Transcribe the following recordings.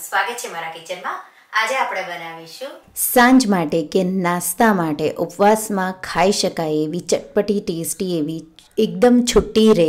સ્વાગત છે મારા કિચનમાં આજે આપણે બનાવીશું સાંજ માટે કે નાસ્તા માટે ઉપવાસમાં ખાઈ શકાય એવી ચટપટી ટેસ્ટી એવી એકદમ છૂટી રહે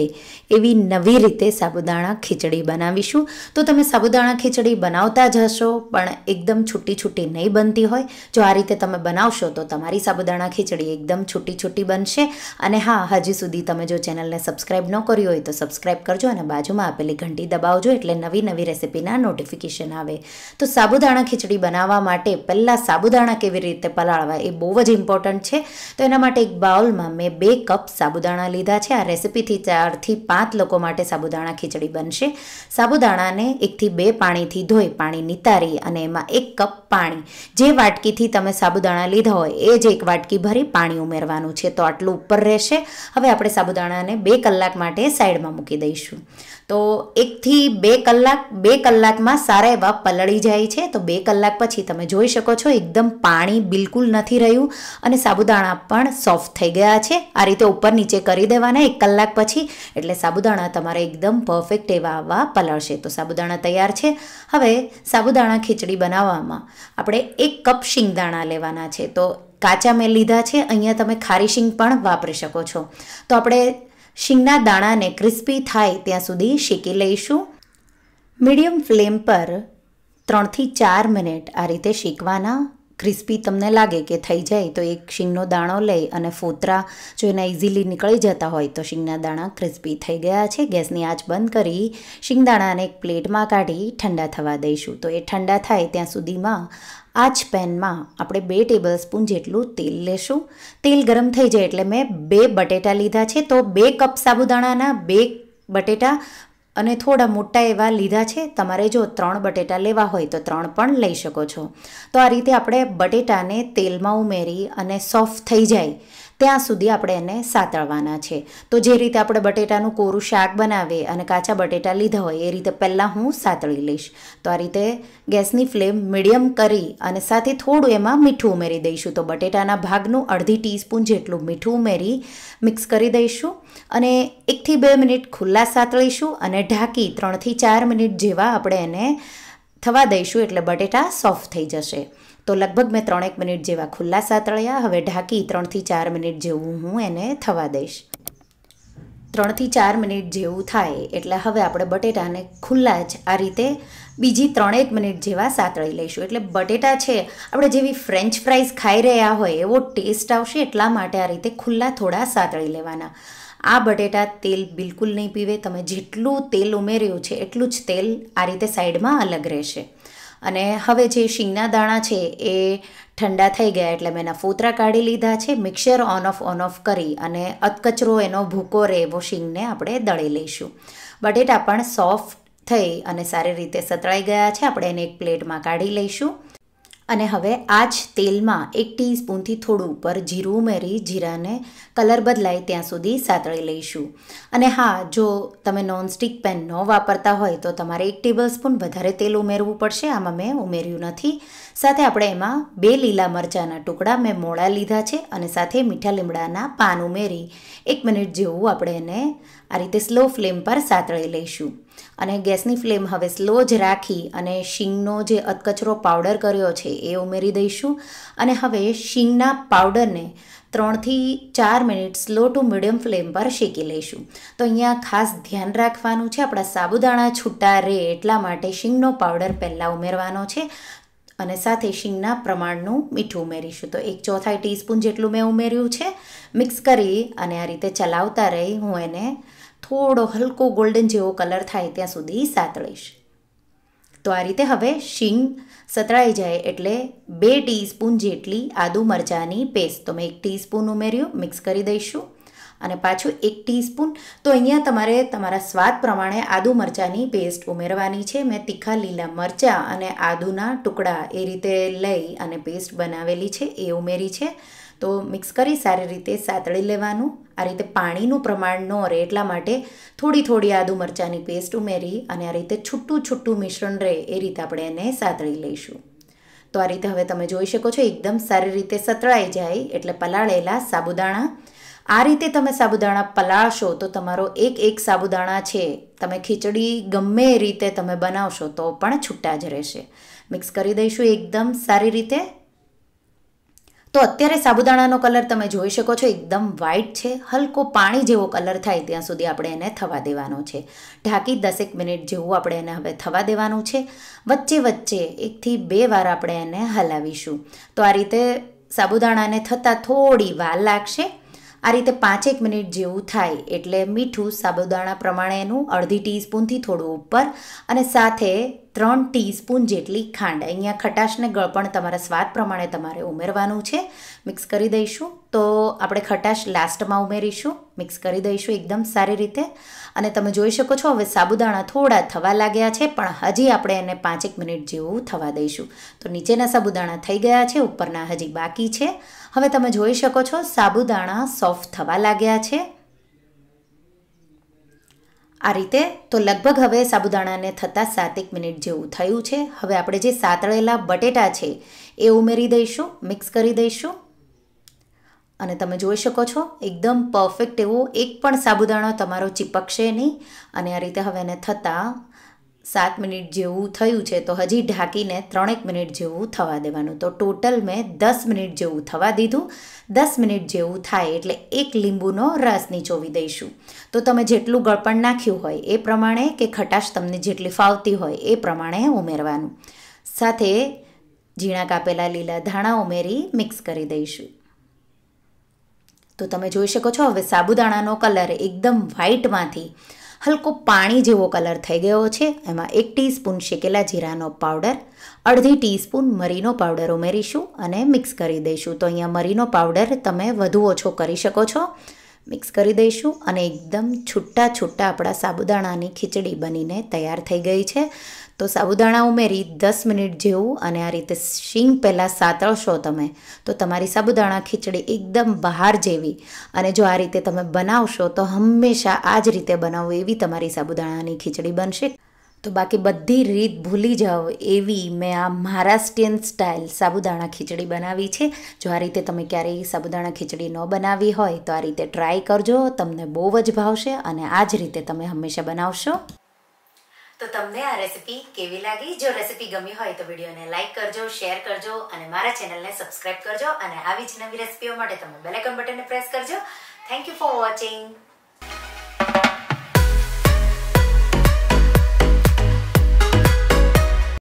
એવી નવી રીતે સાબુદાણા ખીચડી બનાવીશું તો તમે સાબુદાણા ખીચડી બનાવતા જ હશો પણ એકદમ છૂટી છૂટી નહીં બનતી હોય જો આ રીતે તમે બનાવશો તો તમારી સાબુદાણા ખીચડી એકદમ છૂટી છૂટી બનશે અને હા હજી સુધી તમે જો ચેનલને સબસ્ક્રાઈબ ન કરી હોય તો સબસ્ક્રાઈબ કરજો અને બાજુમાં આપેલી ઘંટી દબાવજો એટલે નવી નવી રેસિપીના નોટિફિકેશન આવે તો સાબુદાણા ખીચડી બનાવવા માટે પહેલાં સાબુદાણા કેવી રીતે પલાળવા એ બહુ જ ઇમ્પોર્ટન્ટ છે તો એના માટે એક બાઉલમાં મેં બે કપ સાબુદાણા લીધા લીધા છે આ રેસીપીથી ચારથી પાંચ લોકો માટે સાબુદાણા ખીચડી બનશે સાબુદાણાને એકથી બે પાણીથી ધોઈ પાણી નિતારી અને એમાં એક કપ પાણી જે વાટકીથી તમે સાબુદાણા લીધા હોય એ જ એક વાટકી ભરી પાણી ઉમેરવાનું છે તો આટલું ઉપર રહેશે હવે આપણે સાબુદાણાને બે કલાક માટે સાઈડમાં મૂકી દઈશું તો એકથી બે કલાક બે કલાકમાં સારા એવા પલળી જાય છે તો બે કલાક પછી તમે જોઈ શકો છો એકદમ પાણી બિલકુલ નથી રહ્યું અને સાબુદાણા પણ સોફ્ટ થઈ ગયા છે આ રીતે ઉપર નીચે કરી દેવાના એક કલાક પછી એટલે સાબુદાણા તમારે એકદમ પરફેક્ટ એવા આવવા પલળશે તો સાબુદાણા તૈયાર છે હવે સાબુદાણા ખીચડી બનાવવામાં આપણે એક કપ શીંગદાણા લેવાના છે તો કાચા મેં લીધા છે અહીંયા તમે ખારી શીંગ પણ વાપરી શકો છો તો આપણે શીંગના દાણાને ક્રિસ્પી થાય ત્યાં સુધી શેકી લઈશું મીડિયમ ફ્લેમ પર ત્રણથી ચાર મિનિટ આ રીતે શેકવાના ક્રિસ્પી તમને લાગે કે થઈ જાય તો એક શીંગનો દાણો લઈ અને ફોતરા જો એના ઇઝીલી નીકળી જતા હોય તો શીંગના દાણા ક્રિસ્પી થઈ ગયા છે ગેસની આંચ બંધ કરી શીંગદાણાને એક પ્લેટમાં કાઢી ઠંડા થવા દઈશું તો એ ઠંડા થાય ત્યાં સુધીમાં આ જ પેનમાં આપણે બે ટેબલ સ્પૂન જેટલું તેલ લેશું તેલ ગરમ થઈ જાય એટલે મેં બે બટેટા લીધા છે તો બે કપ સાબુદાણાના બે બટેટા અને થોડા મોટા એવા લીધા છે તમારે જો ત્રણ બટેટા લેવા હોય તો ત્રણ પણ લઈ શકો છો તો આ રીતે આપણે બટેટાને તેલમાં ઉમેરી અને સોફ્ટ થઈ જાય ત્યાં સુધી આપણે એને સાતળવાના છે તો જે રીતે આપણે બટેટાનું કોરું શાક બનાવીએ અને કાચા બટેટા લીધા હોય એ રીતે પહેલાં હું સાતળી લઈશ તો આ રીતે ગેસની ફ્લેમ મીડિયમ કરી અને સાથે થોડું એમાં મીઠું ઉમેરી દઈશું તો બટેટાના ભાગનું અડધી ટીસ્પૂન જેટલું મીઠું ઉમેરી મિક્સ કરી દઈશું અને એકથી બે મિનિટ ખુલ્લા સાતળીશું અને ઢાંકી ત્રણથી ચાર મિનિટ જેવા આપણે એને થવા દઈશું એટલે બટેટા સોફ્ટ થઈ જશે તો લગભગ મેં ત્રણેક મિનિટ જેવા ખુલ્લાસા તળ્યા હવે ઢાંકી ત્રણથી ચાર મિનિટ જેવું હું એને થવા દઈશ ત્રણથી ચાર મિનિટ જેવું થાય એટલે હવે આપણે બટેટાને ખુલ્લા જ આ રીતે બીજી ત્રણેક મિનિટ જેવા સાતળી લઈશું એટલે બટેટા છે આપણે જેવી ફ્રેન્ચ ફ્રાઈઝ ખાઈ રહ્યા હોય એવો ટેસ્ટ આવશે એટલા માટે આ રીતે ખુલ્લા થોડા સાતળી લેવાના આ બટેટા તેલ બિલકુલ નહીં પીવે તમે જેટલું તેલ ઉમેર્યું છે એટલું જ તેલ આ રીતે સાઈડમાં અલગ રહેશે અને હવે જે શીંગના દાણા છે એ ઠંડા થઈ ગયા એટલે મેં એના ફોતરા કાઢી લીધા છે mixer on off on off કરી અને અધકચરો એનો ભૂકો રહે એવો શીંગને આપણે દળી લઈશું બટેટા પણ સોફ્ટ થઈ અને સારી રીતે સતળાઈ ગયા છે આપણે એને એક પ્લેટમાં કાઢી લઈશું અને હવે આ જ તેલમાં એક ટીસ્પૂનથી થોડું ઉપર જીરું ઉમેરી જીરાને કલર બદલાય ત્યાં સુધી સાતળી લઈશું અને હા જો તમે નોનસ્ટિક પેન ન વાપરતા હોય તો તમારે એક ટેબલ સ્પૂન વધારે તેલ ઉમેરવું પડશે આમાં મેં ઉમેર્યું નથી સાથે આપણે એમાં બે લીલા મરચાંના ટુકડા મેં મોળા લીધા છે અને સાથે મીઠા લીમડાના પાન ઉમેરી એક મિનિટ જેવું આપણે એને આ રીતે સ્લો ફ્લેમ પર સાતળી લઈશું અને ગેસની ફ્લેમ હવે સ્લો જ રાખી અને શીંગનો જે અધકચરો પાવડર કર્યો છે એ ઉમેરી દઈશું અને હવે શીંગના પાવડરને ત્રણથી ચાર minute slow to medium flame પર શેકી લઈશું તો અહીંયા ખાસ ધ્યાન રાખવાનું છે આપણા સાબુદાણા છૂટા રહે એટલા માટે શીંગનો પાવડર પહેલાં ઉમેરવાનો છે અને સાથે શીંગના પ્રમાણનું મીઠું ઉમેરીશું તો એક ચોથાઈ ટીસ્પૂન જેટલું મેં ઉમેર્યું છે મિક્સ કરી અને આ રીતે ચલાવતા રહી હું એને થોડો હલકો ગોલ્ડન જેવો કલર થાય ત્યાં સુધી સાતળીશ તો આ રીતે હવે શીંગ સતળાઈ જાય એટલે બે ટીસ્પૂન જેટલી આદુ મરચાંની પેસ્ટ તો મેં એક ટીસ્પૂન ઉમેર્યું મિક્સ કરી દઈશું અને પાછું એક ટીસ્પૂન તો અહીંયા તમારે તમારા સ્વાદ પ્રમાણે આદુ મરચાંની પેસ્ટ ઉમેરવાની છે મેં તીખા લીલા મરચાં અને આદુના ટુકડા એ રીતે લઈ અને પેસ્ટ બનાવેલી છે એ ઉમેરી છે તો મિક્સ કરી સારી રીતે સાતળી લેવાનું આ રીતે પાણીનું પ્રમાણ ન રહે એટલા માટે થોડી થોડી આદુ મરચાંની પેસ્ટ ઉમેરી અને આ રીતે છૂટું છૂટું મિશ્રણ રહે એ રીતે આપણે એને સાતળી લઈશું તો આ રીતે હવે તમે જોઈ શકો છો એકદમ સારી રીતે સતળાઈ જાય એટલે પલાળેલા સાબુદાણા આ રીતે તમે સાબુદાણા પલાળશો તો તમારો એક એક સાબુદાણા છે તમે ખીચડી ગમે એ રીતે તમે બનાવશો તો પણ છૂટા જ રહેશે મિક્સ કરી દઈશું એકદમ સારી રીતે તો અત્યારે સાબુદાણાનો કલર તમે જોઈ શકો છો એકદમ વ્હાઇટ છે હલકો પાણી જેવો કલર થાય ત્યાં સુધી આપણે એને થવા દેવાનો છે ઢાંકી દસેક મિનિટ જેવું આપણે એને હવે થવા દેવાનું છે વચ્ચે વચ્ચે એકથી બે વાર આપણે એને હલાવીશું તો આ રીતે સાબુદાણાને થતાં થોડી વાર લાગશે આ રીતે પાંચેક મિનિટ જેવું થાય એટલે મીઠું સાબુદાણા પ્રમાણે એનું અડધી ટીસ્પૂનથી થોડું ઉપર અને સાથે ત્રણ ટીસ્પૂન જેટલી ખાંડ અહીંયા ખટાશને ગળપણ તમારા સ્વાદ પ્રમાણે તમારે ઉમેરવાનું છે મિક્સ કરી દઈશું તો આપણે ખટાશ લાસ્ટમાં ઉમેરીશું મિક્સ કરી દઈશું એકદમ સારી રીતે અને તમે જોઈ શકો છો હવે સાબુદાણા થોડા થવા લાગ્યા છે પણ હજી આપણે એને પાંચેક મિનિટ જેવું થવા દઈશું તો નીચેના સાબુદાણા થઈ ગયા છે ઉપરના હજી બાકી છે હવે તમે જોઈ શકો છો સાબુદાણા સોફ્ટ થવા લાગ્યા છે આ રીતે તો લગભગ હવે સાબુદાણાને થતાં સાતેક મિનિટ જેવું થયું છે હવે આપણે જે સાતળેલા બટેટા છે એ ઉમેરી દઈશું મિક્સ કરી દઈશું અને તમે જોઈ શકો છો એકદમ પરફેક્ટ એવો એક પણ સાબુદાણો તમારો ચીપકશે નહીં અને આ રીતે હવે એને થતાં સાત મિનિટ જેવું થયું છે તો હજી ઢાંકીને ત્રણેક મિનિટ જેવું થવા દેવાનું તો ટોટલ મેં દસ મિનિટ જેવું થવા દીધું દસ મિનિટ જેવું થાય એટલે એક લીંબુનો રસ નીચોવી દઈશું તો તમે જેટલું ગળપણ નાખ્યું હોય એ પ્રમાણે કે ખટાશ તમને જેટલી ફાવતી હોય એ પ્રમાણે ઉમેરવાનું સાથે ઝીણા કાપેલા લીલા ધાણા ઉમેરી મિક્સ કરી દઈશું તો તમે જોઈ શકો છો હવે સાબુદાણાનો કલર એકદમ વ્હાઇટમાંથી હલકો પાણી જેવો કલર થઈ ગયો છે એમાં એક ટીસ્પૂન શેકેલા જીરાનો પાવડર અડધી ટીસ્પૂન મરીનો પાવડર ઉમેરીશું અને મિક્સ કરી દઈશું તો અહીંયા મરીનો પાવડર તમે વધુ ઓછો કરી શકો છો મિક્સ કરી દઈશું અને એકદમ છૂટા છૂટા આપણા સાબુદાણાની ખીચડી બનીને તૈયાર થઈ ગઈ છે તો સાબુદાણા ઉમેરી દસ મિનિટ જેવું અને આ રીતે શીંગ પહેલાં સાતળશો તમે તો તમારી સાબુદાણા ખીચડી એકદમ બહાર જેવી અને જો આ રીતે તમે બનાવશો તો હંમેશા આ જ રીતે બનાવો એવી તમારી સાબુદાણાની ખીચડી બનશે તો બાકી બધી રીત ભૂલી જાઓ એવી મેં આ મહારાષ્ટ્રીયન સ્ટાઇલ સાબુદાણા ખીચડી બનાવી છે જો આ રીતે તમે ક્યારેય સાબુદાણા ખીચડી ન બનાવી હોય તો આ રીતે ટ્રાય કરજો તમને બહુ જ ભાવશે અને આ જ રીતે તમે હંમેશા બનાવશો તો તમને આ રેસીપી કેવી લાગી જો રેસીપી ગમી હોય તો વિડીયોને લાઇક કરજો શેર કરજો અને મારા ચેનલને સબસ્ક્રાઇબ કરજો અને આવી જ નવી રેસીપીઓ માટે તમે બેલેકન બટનને પ્રેસ કરજો થેન્ક યુ ફોર વોચિંગ